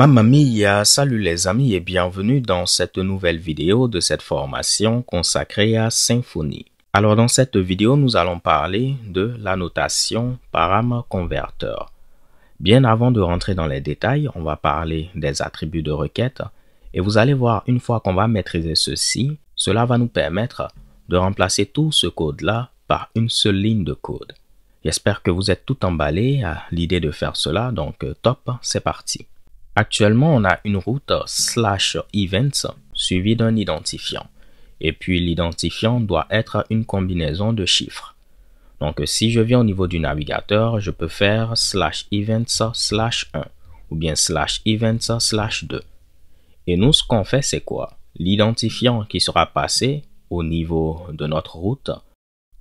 Mamma salut les amis et bienvenue dans cette nouvelle vidéo de cette formation consacrée à Symphonie. Alors dans cette vidéo, nous allons parler de la notation param-converteur. Bien avant de rentrer dans les détails, on va parler des attributs de requête et vous allez voir une fois qu'on va maîtriser ceci, cela va nous permettre de remplacer tout ce code-là par une seule ligne de code. J'espère que vous êtes tout emballé à l'idée de faire cela, donc top, c'est parti. Actuellement, on a une route euh, slash events suivie d'un identifiant. Et puis l'identifiant doit être une combinaison de chiffres. Donc si je viens au niveau du navigateur, je peux faire slash events slash 1 ou bien slash events slash 2. Et nous, ce qu'on fait, c'est quoi L'identifiant qui sera passé au niveau de notre route,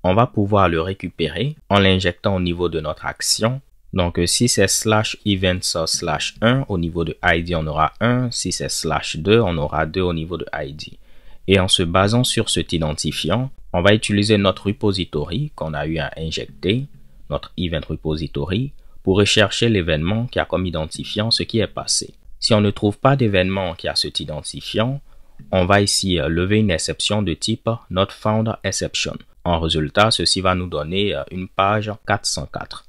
on va pouvoir le récupérer en l'injectant au niveau de notre action donc, euh, si c'est slash events slash 1, au niveau de ID, on aura 1. Si c'est slash 2, on aura 2 au niveau de ID. Et en se basant sur cet identifiant, on va utiliser notre repository qu'on a eu à injecter, notre event repository, pour rechercher l'événement qui a comme identifiant ce qui est passé. Si on ne trouve pas d'événement qui a cet identifiant, on va ici euh, lever une exception de type not found exception. En résultat, ceci va nous donner euh, une page 404.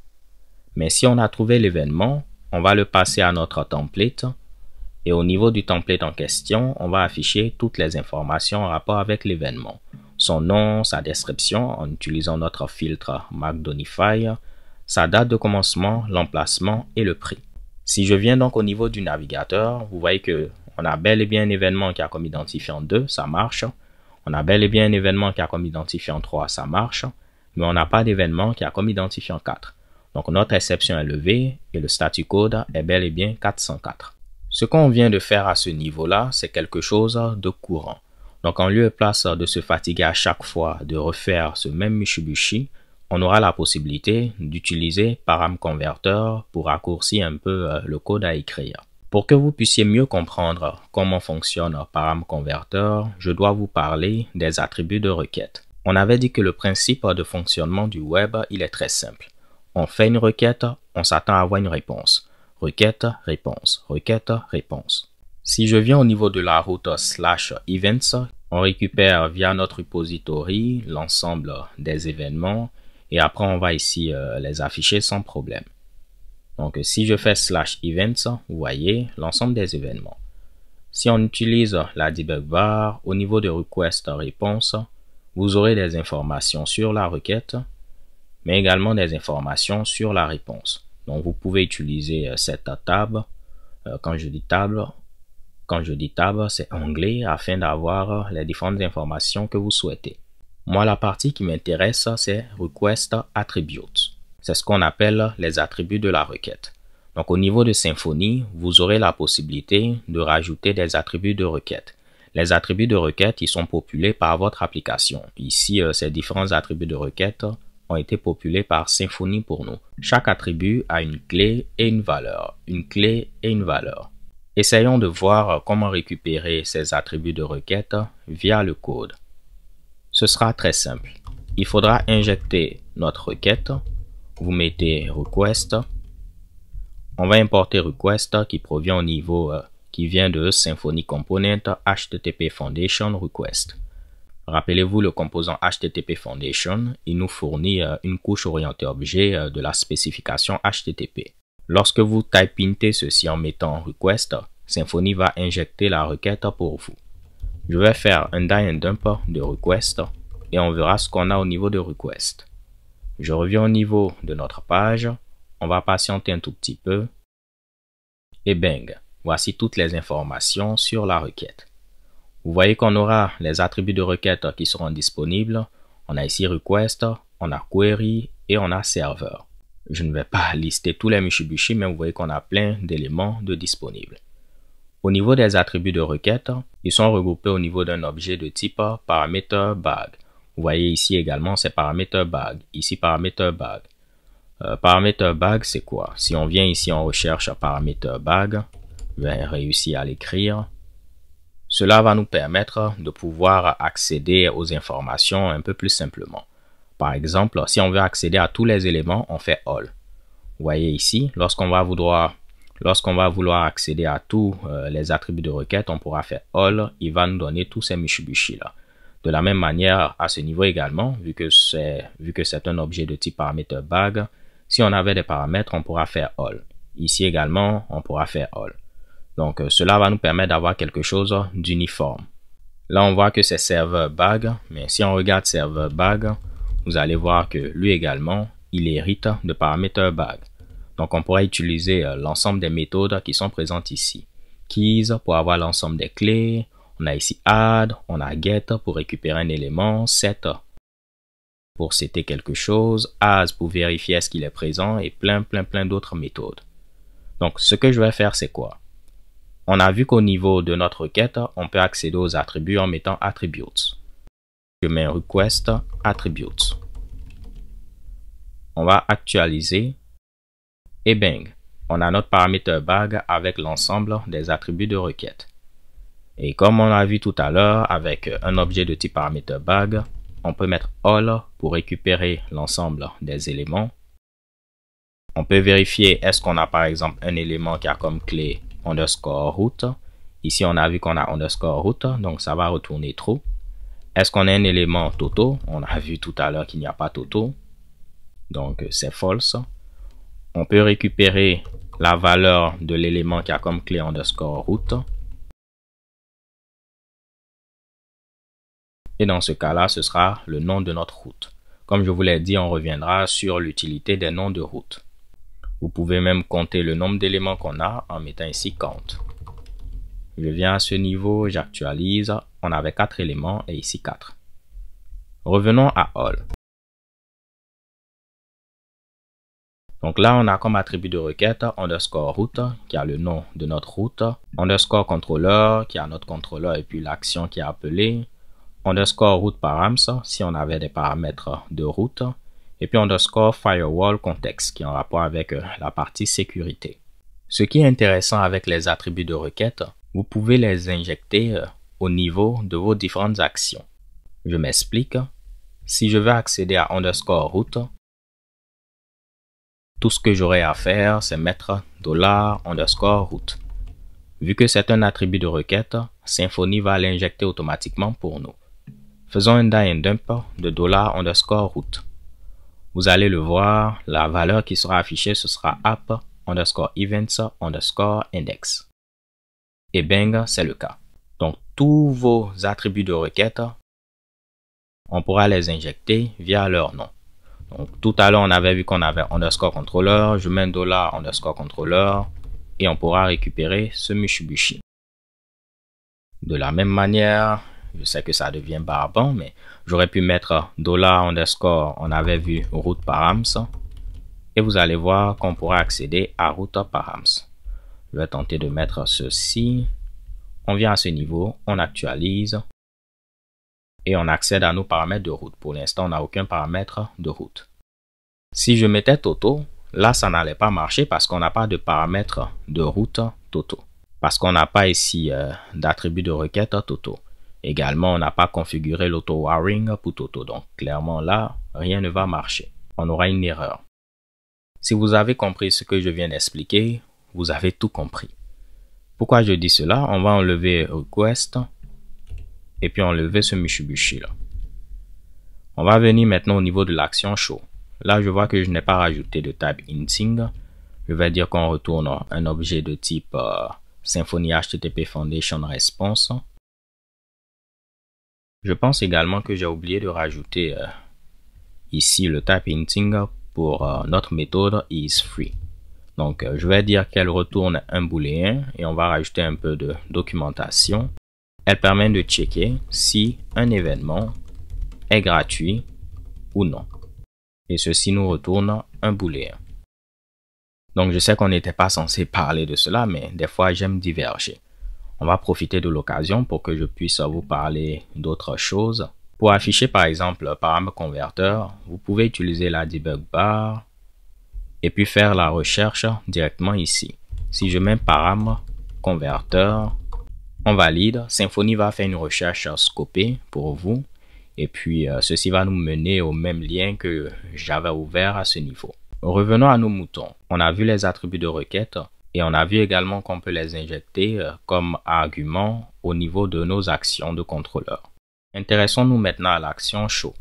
Mais si on a trouvé l'événement, on va le passer à notre template et au niveau du template en question, on va afficher toutes les informations en rapport avec l'événement. Son nom, sa description en utilisant notre filtre MacDonify, sa date de commencement, l'emplacement et le prix. Si je viens donc au niveau du navigateur, vous voyez que on a bel et bien un événement qui a comme identifiant 2, ça marche. On a bel et bien un événement qui a comme identifiant 3, ça marche. Mais on n'a pas d'événement qui a comme identifiant 4. Donc notre exception est levée et le statut code est bel et bien 404. Ce qu'on vient de faire à ce niveau-là, c'est quelque chose de courant. Donc en lieu et place de se fatiguer à chaque fois de refaire ce même Mishibushi, on aura la possibilité d'utiliser Param Converter pour raccourcir un peu euh, le code à écrire. Pour que vous puissiez mieux comprendre comment fonctionne Param Converter, je dois vous parler des attributs de requête. On avait dit que le principe de fonctionnement du web, il est très simple. On fait une requête, on s'attend à avoir une réponse. Requête, réponse, requête, réponse. Si je viens au niveau de la route slash events, on récupère via notre repository l'ensemble des événements et après on va ici euh, les afficher sans problème. Donc si je fais slash events, vous voyez l'ensemble des événements. Si on utilise la debug bar au niveau de request réponse, vous aurez des informations sur la requête mais également des informations sur la réponse. Donc vous pouvez utiliser euh, cette table. Euh, quand je dis table, quand je dis table, c'est anglais afin d'avoir euh, les différentes informations que vous souhaitez. Moi, la partie qui m'intéresse, c'est request attributes. C'est ce qu'on appelle les attributs de la requête. Donc au niveau de Symfony, vous aurez la possibilité de rajouter des attributs de requête. Les attributs de requête, ils sont populés par votre application. Ici, ces différents attributs de requête été populés par Symfony pour nous. Chaque attribut a une clé et une valeur, une clé et une valeur. Essayons de voir comment récupérer ces attributs de requête via le code. Ce sera très simple. Il faudra injecter notre requête. Vous mettez request. On va importer request qui provient au niveau euh, qui vient de Symfony Component HTTP Foundation Request. Rappelez-vous le composant HTTP Foundation, il nous fournit euh, une couche orientée objet euh, de la spécification HTTP. Lorsque vous typez ceci en mettant request, Symfony va injecter la requête pour vous. Je vais faire un die and dump de request et on verra ce qu'on a au niveau de request. Je reviens au niveau de notre page, on va patienter un tout petit peu et bang, voici toutes les informations sur la requête. Vous voyez qu'on aura les attributs de requête qui seront disponibles. On a ici request, on a query et on a serveur. Je ne vais pas lister tous les mishibushi, mais vous voyez qu'on a plein d'éléments de disponibles. Au niveau des attributs de requête, ils sont regroupés au niveau d'un objet de type parameter bag. Vous voyez ici également c'est parameter bag, ici paramètre bag. Euh, paramètre bag, c'est quoi Si on vient ici, en recherche paramètre bag, je vais réussir à l'écrire. Cela va nous permettre de pouvoir accéder aux informations un peu plus simplement. Par exemple, si on veut accéder à tous les éléments, on fait all. Vous voyez ici, lorsqu'on va vouloir Lorsqu'on va vouloir accéder à tous euh, les attributs de requête, on pourra faire all, il va nous donner tous ces Mishibishi là. De la même manière, à ce niveau également, vu que c'est, vu que c'est un objet de type paramètre bag, si on avait des paramètres, on pourra faire all. Ici également, on pourra faire all. Donc euh, cela va nous permettre d'avoir quelque chose d'uniforme. Là, on voit que c'est serveur bag, mais si on regarde serveur bag, vous allez voir que lui également, il hérite de paramètres bag. Donc on pourrait utiliser euh, l'ensemble des méthodes qui sont présentes ici. Keys pour avoir l'ensemble des clés. On a ici add, on a get pour récupérer un élément, set pour citer quelque chose, as pour vérifier ce qu'il est présent et plein plein plein d'autres méthodes. Donc ce que je vais faire c'est quoi on a vu qu'au niveau de notre requête, on peut accéder aux attributs en mettant attributes. Je mets request attributes. On va actualiser. Et bang, on a notre paramètre bag avec l'ensemble des attributs de requête. Et comme on l'a vu tout à l'heure, avec un objet de type paramètre bag, on peut mettre all pour récupérer l'ensemble des éléments. On peut vérifier est-ce qu'on a par exemple un élément qui a comme clé underscore route. Ici, on a vu qu'on a underscore route, donc ça va retourner trop, Est-ce qu'on a un élément toto On a vu tout à l'heure qu'il n'y a pas toto. Donc, c'est false. On peut récupérer la valeur de l'élément qui a comme clé underscore route. Et dans ce cas-là, ce sera le nom de notre route. Comme je vous l'ai dit, on reviendra sur l'utilité des noms de route. Vous pouvez même compter le nombre d'éléments qu'on a en mettant ici count. Je viens à ce niveau, j'actualise. On avait 4 éléments et ici 4. Revenons à all. Donc là, on a comme attribut de requête underscore route qui a le nom de notre route, underscore contrôleur qui a notre contrôleur et puis l'action qui est appelée, underscore route params si on avait des paramètres de route, et puis underscore firewall context qui est en rapport avec euh, la partie sécurité. Ce qui est intéressant avec les attributs de requête, vous pouvez les injecter euh, au niveau de vos différentes actions. Je m'explique. Si je veux accéder à underscore route, tout ce que j'aurai à faire, c'est mettre dollar underscore route. Vu que c'est un attribut de requête, Symfony va l'injecter automatiquement pour nous. Faisons un die and dump de dollar underscore route. Vous allez le voir, la valeur qui sera affichée, ce sera app underscore events underscore index. Et Bang, c'est le cas. Donc, tous vos attributs de requête, on pourra les injecter via leur nom. Donc, tout à l'heure, on avait vu qu'on avait underscore controller, je mets dollar underscore controller, et on pourra récupérer ce Mushibushi. De la même manière, je sais que ça devient barbant, mais j'aurais pu mettre dollar underscore, on avait vu route params. Et vous allez voir qu'on pourra accéder à route params. Je vais tenter de mettre ceci. On vient à ce niveau, on actualise et on accède à nos paramètres de route. Pour l'instant, on n'a aucun paramètre de route. Si je mettais Toto, là, ça n'allait pas marcher parce qu'on n'a pas de paramètre de route Toto. Parce qu'on n'a pas ici euh, d'attribut de requête Toto. Également, on n'a pas configuré l'auto-wiring pour Toto, donc clairement là, rien ne va marcher. On aura une erreur. Si vous avez compris ce que je viens d'expliquer, vous avez tout compris. Pourquoi je dis cela On va enlever request et puis enlever ce Mishibushi là. On va venir maintenant au niveau de l'action show. Là, je vois que je n'ai pas rajouté de tab inting. Je vais dire qu'on retourne un objet de type euh, Symfony HTTP Foundation Response je pense également que j'ai oublié de rajouter euh, ici le type inting pour euh, notre méthode is free. Donc euh, je vais dire qu'elle retourne un booléen et on va rajouter un peu de documentation. Elle permet de checker si un événement est gratuit ou non. Et ceci nous retourne un booléen. Donc je sais qu'on n'était pas censé parler de cela, mais des fois j'aime diverger. On va profiter de l'occasion pour que je puisse vous parler d'autres choses. Pour afficher par exemple Param converteur, vous pouvez utiliser la debug bar et puis faire la recherche directement ici. Si je mets param converteur, on valide, Symfony va faire une recherche scopée pour vous et puis euh, ceci va nous mener au même lien que j'avais ouvert à ce niveau. Revenons à nos moutons. On a vu les attributs de requête et on a vu également qu'on peut les injecter euh, comme argument au niveau de nos actions de contrôleur. Intéressons-nous maintenant à l'action show.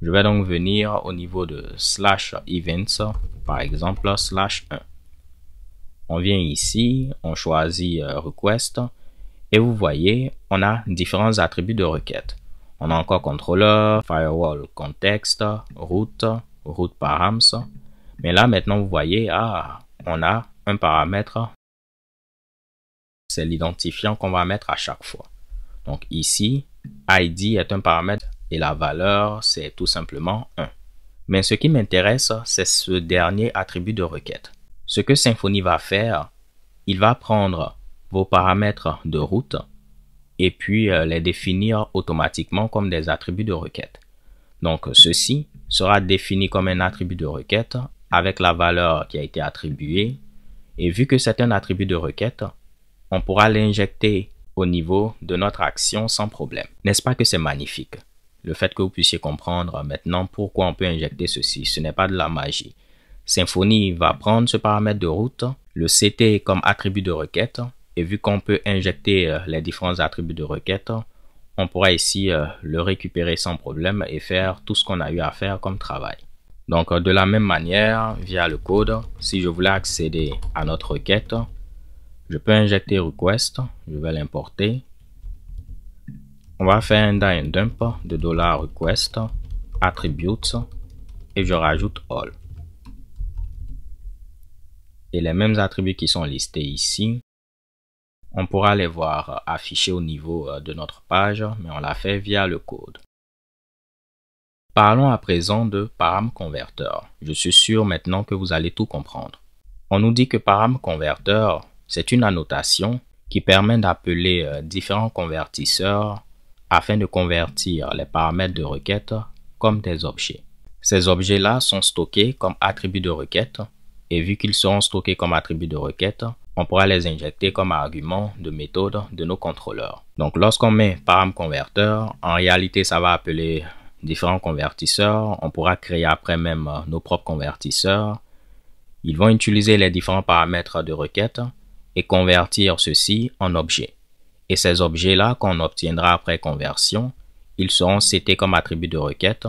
Je vais donc venir au niveau de slash events, par exemple slash 1. On vient ici, on choisit euh, request et vous voyez, on a différents attributs de requête. On a encore contrôleur, firewall contexte, route, route params. Mais là maintenant vous voyez, ah, on a un paramètre, c'est l'identifiant qu'on va mettre à chaque fois. Donc ici, ID est un paramètre et la valeur, c'est tout simplement 1. Mais ce qui m'intéresse, c'est ce dernier attribut de requête. Ce que Symfony va faire, il va prendre vos paramètres de route et puis euh, les définir automatiquement comme des attributs de requête. Donc ceci sera défini comme un attribut de requête avec la valeur qui a été attribuée et vu que c'est un attribut de requête, on pourra l'injecter au niveau de notre action sans problème. N'est-ce pas que c'est magnifique Le fait que vous puissiez comprendre maintenant pourquoi on peut injecter ceci, ce n'est pas de la magie. Symfony va prendre ce paramètre de route, le CT comme attribut de requête, et vu qu'on peut injecter euh, les différents attributs de requête, on pourra ici euh, le récupérer sans problème et faire tout ce qu'on a eu à faire comme travail. Donc, euh, de la même manière, via le code, si je voulais accéder à notre requête, je peux injecter request, je vais l'importer. On va faire un dump de $request, attributes, et je rajoute all. Et les mêmes attributs qui sont listés ici, on pourra les voir affichés au niveau euh, de notre page, mais on l'a fait via le code. Parlons à présent de Param converteur. Je suis sûr maintenant que vous allez tout comprendre. On nous dit que Param converteur, c'est une annotation qui permet d'appeler euh, différents convertisseurs afin de convertir les paramètres de requête comme des objets. Ces objets-là sont stockés comme attributs de requête et vu qu'ils seront stockés comme attributs de requête, on pourra les injecter comme arguments de méthode de nos contrôleurs. Donc lorsqu'on met param converteur, en réalité ça va appeler différents convertisseurs. On pourra créer après même euh, nos propres convertisseurs. Ils vont utiliser les différents paramètres de requête et convertir ceci en objets. Et ces objets-là qu'on obtiendra après conversion, ils seront cités comme attributs de requête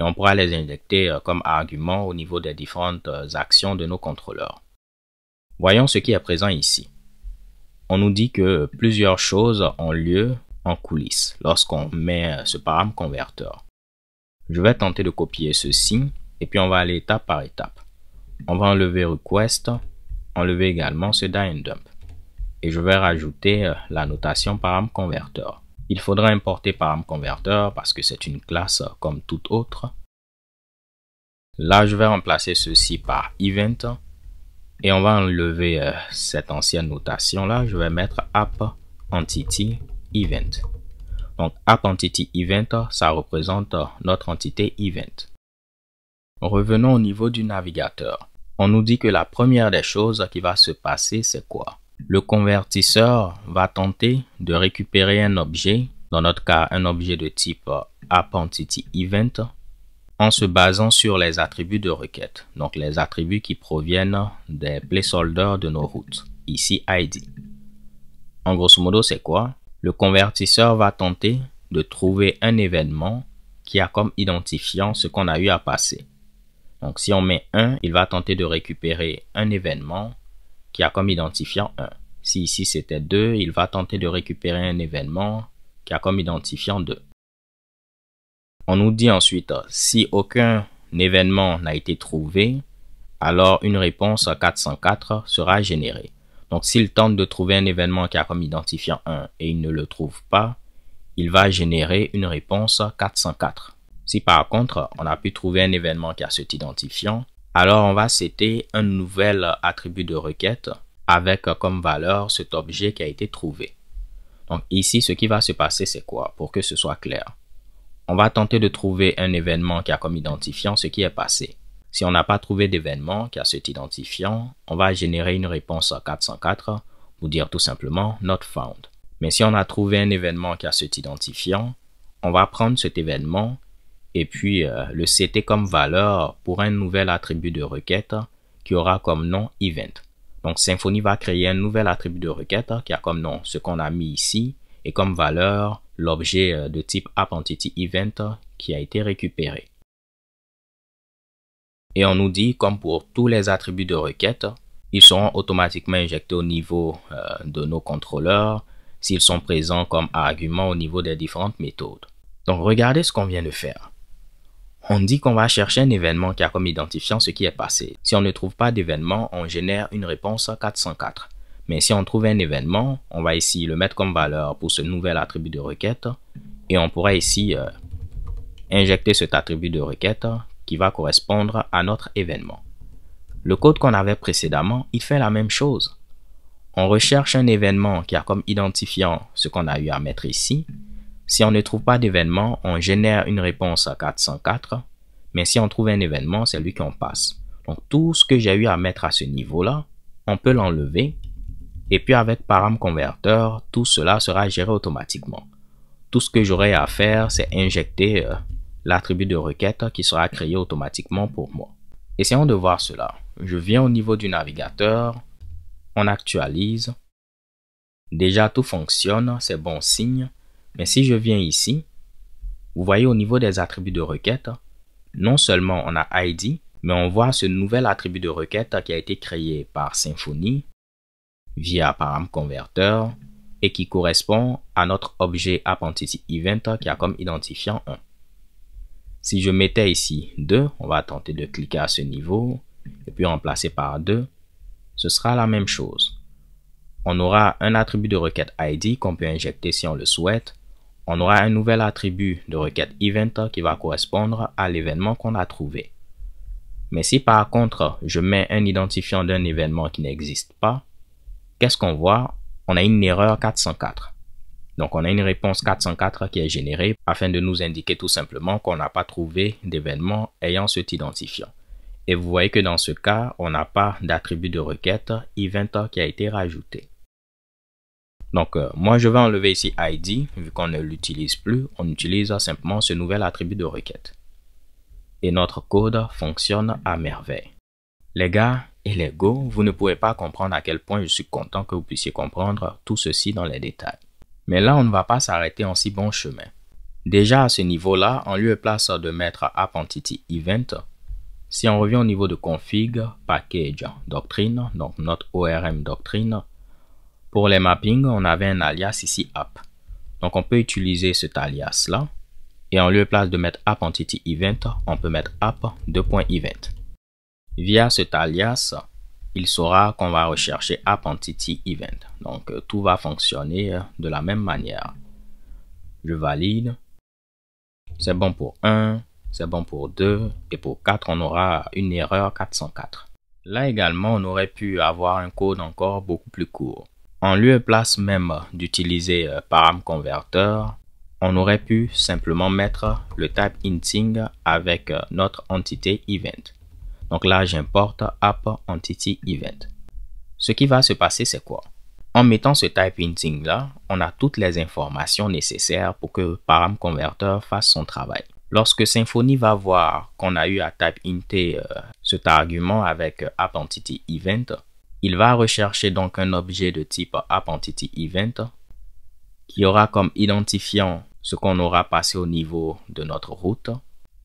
et on pourra les injecter euh, comme arguments au niveau des différentes euh, actions de nos contrôleurs. Voyons ce qui est présent ici. On nous dit que plusieurs choses ont lieu en coulisses lorsqu'on met ce paramètre converteur. Je vais tenter de copier ceci et puis on va aller étape par étape. On va enlever request, enlever également ce die dump. Et je vais rajouter euh, la notation param converter. Il faudra importer param converter parce que c'est une classe euh, comme toute autre. Là, je vais remplacer ceci par event et on va enlever euh, cette ancienne notation là. Je vais mettre app entity event. Donc, App Event, ça représente euh, notre entité Event. Revenons au niveau du navigateur. On nous dit que la première des choses qui va se passer, c'est quoi Le convertisseur va tenter de récupérer un objet, dans notre cas un objet de type euh, App Event, en se basant sur les attributs de requête, donc les attributs qui proviennent des placeholders de nos routes, ici ID. En grosso modo, c'est quoi le convertisseur va tenter de trouver un événement qui a comme identifiant ce qu'on a eu à passer. Donc si on met 1, il va tenter de récupérer un événement qui a comme identifiant 1. Si ici c'était 2, il va tenter de récupérer un événement qui a comme identifiant 2. On nous dit ensuite, si aucun événement n'a été trouvé, alors une réponse 404 sera générée. Donc s'il tente de trouver un événement qui a comme identifiant 1 et il ne le trouve pas, il va générer une réponse 404. Si par contre on a pu trouver un événement qui a cet identifiant, alors on va citer un nouvel attribut de requête avec comme valeur cet objet qui a été trouvé. Donc ici, ce qui va se passer, c'est quoi Pour que ce soit clair. On va tenter de trouver un événement qui a comme identifiant ce qui est passé. Si on n'a pas trouvé d'événement qui a cet identifiant, on va générer une réponse 404 pour dire tout simplement not found. Mais si on a trouvé un événement qui a cet identifiant, on va prendre cet événement et puis euh, le citer comme valeur pour un nouvel attribut de requête qui aura comme nom event. Donc Symfony va créer un nouvel attribut de requête qui a comme nom ce qu'on a mis ici et comme valeur l'objet euh, de type app event qui a été récupéré. Et on nous dit, comme pour tous les attributs de requête, ils seront automatiquement injectés au niveau euh, de nos contrôleurs s'ils sont présents comme arguments au niveau des différentes méthodes. Donc regardez ce qu'on vient de faire. On dit qu'on va chercher un événement qui a comme identifiant ce qui est passé. Si on ne trouve pas d'événement, on génère une réponse 404. Mais si on trouve un événement, on va ici le mettre comme valeur pour ce nouvel attribut de requête et on pourra ici euh, injecter cet attribut de requête va correspondre à notre événement. Le code qu'on avait précédemment, il fait la même chose. On recherche un événement qui a comme identifiant ce qu'on a eu à mettre ici. Si on ne trouve pas d'événement, on génère une réponse à 404. Mais si on trouve un événement, c'est lui qu'on passe. Donc tout ce que j'ai eu à mettre à ce niveau-là, on peut l'enlever. Et puis avec param Converteur, tout cela sera géré automatiquement. Tout ce que j'aurai à faire, c'est injecter euh, l'attribut de requête qui sera créé automatiquement pour moi. Essayons de voir cela. Je viens au niveau du navigateur, on actualise. Déjà tout fonctionne, c'est bon signe. Mais si je viens ici, vous voyez au niveau des attributs de requête, non seulement on a ID, mais on voit ce nouvel attribut de requête qui a été créé par Symfony via Param Converter et qui correspond à notre objet AppEntityEvent Event qui a comme identifiant 1. Si je mettais ici 2, on va tenter de cliquer à ce niveau et puis remplacer par 2, ce sera la même chose. On aura un attribut de requête ID qu'on peut injecter si on le souhaite. On aura un nouvel attribut de requête event qui va correspondre à l'événement qu'on a trouvé. Mais si par contre je mets un identifiant d'un événement qui n'existe pas, qu'est-ce qu'on voit On a une erreur 404. Donc on a une réponse 404 qui est générée afin de nous indiquer tout simplement qu'on n'a pas trouvé d'événement ayant cet identifiant. Et vous voyez que dans ce cas, on n'a pas d'attribut de requête event qui a été rajouté. Donc euh, moi je vais enlever ici ID vu qu'on ne l'utilise plus, on utilise simplement ce nouvel attribut de requête. Et notre code fonctionne à merveille. Les gars et les go, vous ne pouvez pas comprendre à quel point je suis content que vous puissiez comprendre tout ceci dans les détails. Mais là, on ne va pas s'arrêter en si bon chemin. Déjà à ce niveau-là, en lieu place de mettre App Entity Event, si on revient au niveau de config, package, doctrine, donc notre ORM doctrine, pour les mappings, on avait un alias ici app. Donc on peut utiliser cet alias-là. Et en lieu place de mettre app entity event, on peut mettre app Event Via cet alias, il saura qu'on va rechercher App Entity Event. Donc euh, tout va fonctionner euh, de la même manière. Je valide. C'est bon pour 1, c'est bon pour 2 et pour 4 on aura une erreur 404. Là également on aurait pu avoir un code encore beaucoup plus court. En lieu et place même d'utiliser euh, param converter, on aurait pu simplement mettre le type inting avec notre entité event. Donc là, j'importe AppEntityEvent. Ce qui va se passer, c'est quoi En mettant ce type hinting là, on a toutes les informations nécessaires pour que ParamConverter fasse son travail. Lorsque Symfony va voir qu'on a eu à type inter euh, cet argument avec euh, app event, il va rechercher donc un objet de type app qui aura comme identifiant ce qu'on aura passé au niveau de notre route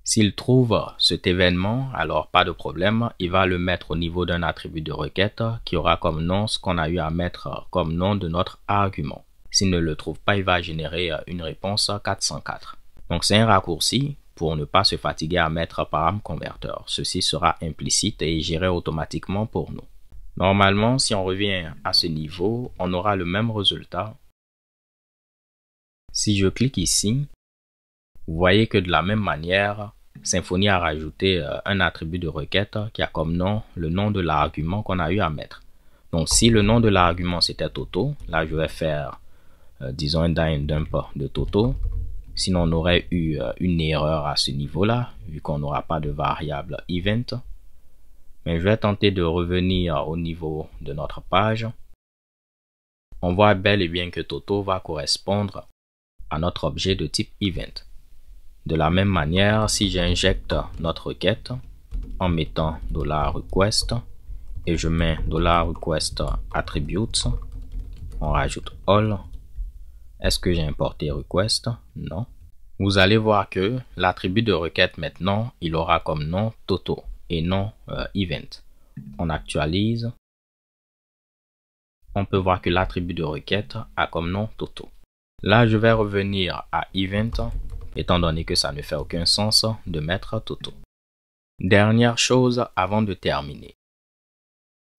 s'il trouve cet événement, alors pas de problème, il va le mettre au niveau d'un attribut de requête qui aura comme nom ce qu'on a eu à mettre comme nom de notre argument. S'il ne le trouve pas, il va générer une réponse 404. Donc c'est un raccourci pour ne pas se fatiguer à mettre param converteur. Ceci sera implicite et géré automatiquement pour nous. Normalement, si on revient à ce niveau, on aura le même résultat. Si je clique ici, vous voyez que de la même manière, Symfony a rajouté euh, un attribut de requête qui a comme nom le nom de l'argument qu'on a eu à mettre. Donc si le nom de l'argument c'était Toto, là je vais faire euh, disons un dump de Toto. Sinon on aurait eu euh, une erreur à ce niveau-là vu qu'on n'aura pas de variable event. Mais je vais tenter de revenir au niveau de notre page. On voit bel et bien que Toto va correspondre à notre objet de type event. De la même manière, si j'injecte notre requête en mettant $request et je mets $request attributes, on rajoute all. Est-ce que j'ai importé request Non. Vous allez voir que l'attribut de requête maintenant, il aura comme nom Toto et non euh, event. On actualise. On peut voir que l'attribut de requête a comme nom Toto. Là, je vais revenir à event étant donné que ça ne fait aucun sens de mettre Toto. Dernière chose avant de terminer.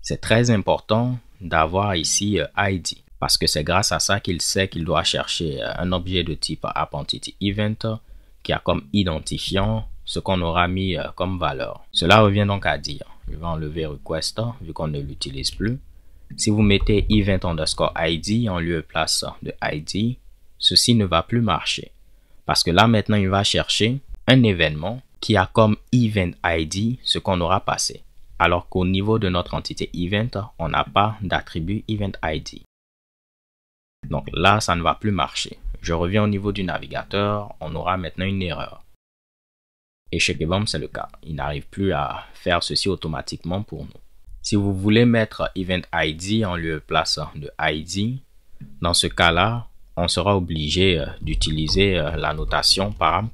C'est très important d'avoir ici euh, ID parce que c'est grâce à ça qu'il sait qu'il doit chercher euh, un objet de type Entity Event qui a comme identifiant ce qu'on aura mis euh, comme valeur. Cela revient donc à dire, je vais enlever request vu qu'on ne l'utilise plus. Si vous mettez event underscore ID en lieu place de ID, ceci ne va plus marcher. Parce que là, maintenant, il va chercher un événement qui a comme event ID ce qu'on aura passé. Alors qu'au niveau de notre entité event, on n'a pas d'attribut event ID. Donc là, ça ne va plus marcher. Je reviens au niveau du navigateur, on aura maintenant une erreur. Et chez Gebom, c'est le cas. Il n'arrive plus à faire ceci automatiquement pour nous. Si vous voulez mettre Event ID en lieu de place de ID, dans ce cas-là, on sera obligé euh, d'utiliser euh, la notation param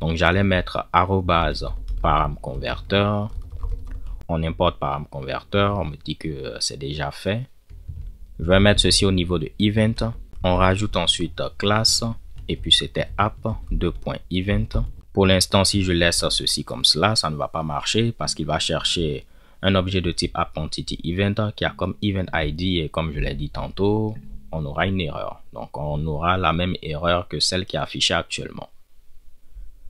Donc j'allais mettre arrobase param On importe param converteur On me dit que euh, c'est déjà fait. Je vais mettre ceci au niveau de event. On rajoute ensuite classe. Et puis c'était app 2.event. Pour l'instant, si je laisse ceci comme cela, ça ne va pas marcher parce qu'il va chercher un objet de type app event qui a comme event ID et comme je l'ai dit tantôt, on aura une erreur. Donc on aura la même erreur que celle qui est affichée actuellement.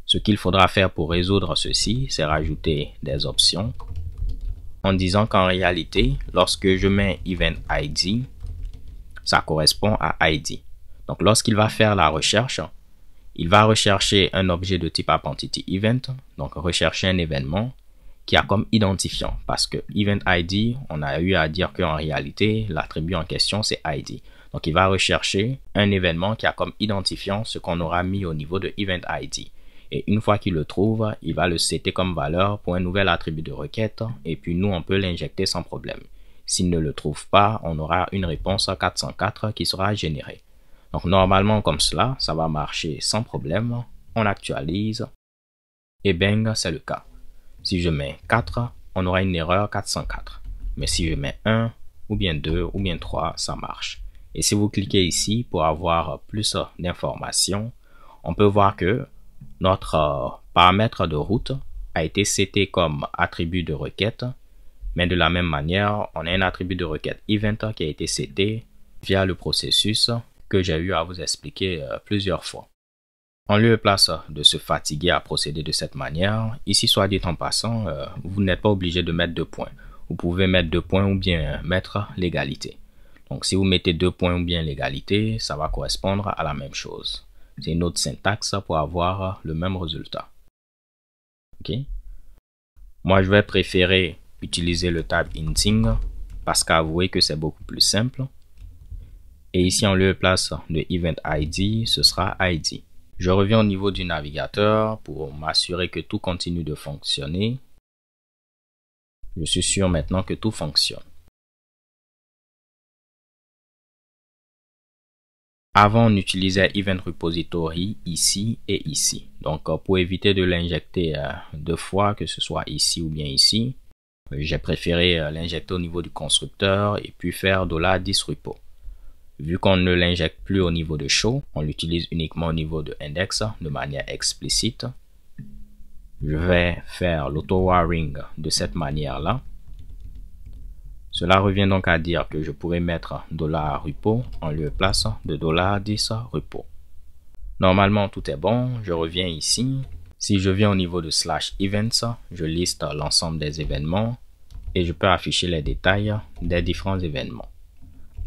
Ce qu'il faudra faire pour résoudre ceci, c'est rajouter des options en disant qu'en réalité, lorsque je mets event ID, ça correspond à ID. Donc lorsqu'il va faire la recherche, il va rechercher un objet de type entity Event, donc rechercher un événement qui a comme identifiant, parce que Event ID, on a eu à dire qu'en réalité, l'attribut en question, c'est ID. Donc, il va rechercher un événement qui a comme identifiant ce qu'on aura mis au niveau de Event ID. Et une fois qu'il le trouve, il va le citer comme valeur pour un nouvel attribut de requête et puis nous, on peut l'injecter sans problème. S'il ne le trouve pas, on aura une réponse 404 qui sera générée. Donc normalement comme cela, ça va marcher sans problème. On actualise. Et bang, c'est le cas. Si je mets 4, on aura une erreur 404. Mais si je mets 1, ou bien 2, ou bien 3, ça marche. Et si vous cliquez ici pour avoir plus d'informations, on peut voir que notre euh, paramètre de route a été cété comme attribut de requête, mais de la même manière, on a un attribut de requête event qui a été cédé via le processus que j'ai eu à vous expliquer euh, plusieurs fois. En lieu place de se fatiguer à procéder de cette manière, ici soit dit en passant, euh, vous n'êtes pas obligé de mettre deux points. Vous pouvez mettre deux points ou bien mettre l'égalité. Donc si vous mettez deux points ou bien l'égalité, ça va correspondre à la même chose. C'est une autre syntaxe pour avoir le même résultat. ok Moi, je vais préférer utiliser le type inting parce qu'avouez que c'est beaucoup plus simple. Et ici, en lieu place de event ID, ce sera ID. Je reviens au niveau du navigateur pour m'assurer que tout continue de fonctionner. Je suis sûr maintenant que tout fonctionne. Avant, on utilisait Event Repository ici et ici. Donc, euh, pour éviter de l'injecter euh, deux fois, que ce soit ici ou bien ici, j'ai préféré euh, l'injecter au niveau du constructeur et puis faire $10 repo. Vu qu'on ne l'injecte plus au niveau de show, on l'utilise uniquement au niveau de index de manière explicite. Je vais faire l'auto-wiring de cette manière-là. Cela revient donc à dire que je pourrais mettre dollar repo en lieu place de dollar 10 repo. Normalement, tout est bon. Je reviens ici. Si je viens au niveau de slash events, je liste l'ensemble des événements et je peux afficher les détails des différents événements.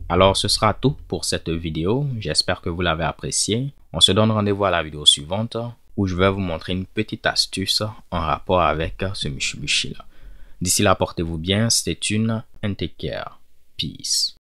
Alors ce sera tout pour cette vidéo, j'espère que vous l'avez appréciée. On se donne rendez-vous à la vidéo suivante où je vais vous montrer une petite astuce en rapport avec ce Michibushi là. D'ici là, portez-vous bien. C'était une Take Care. Peace.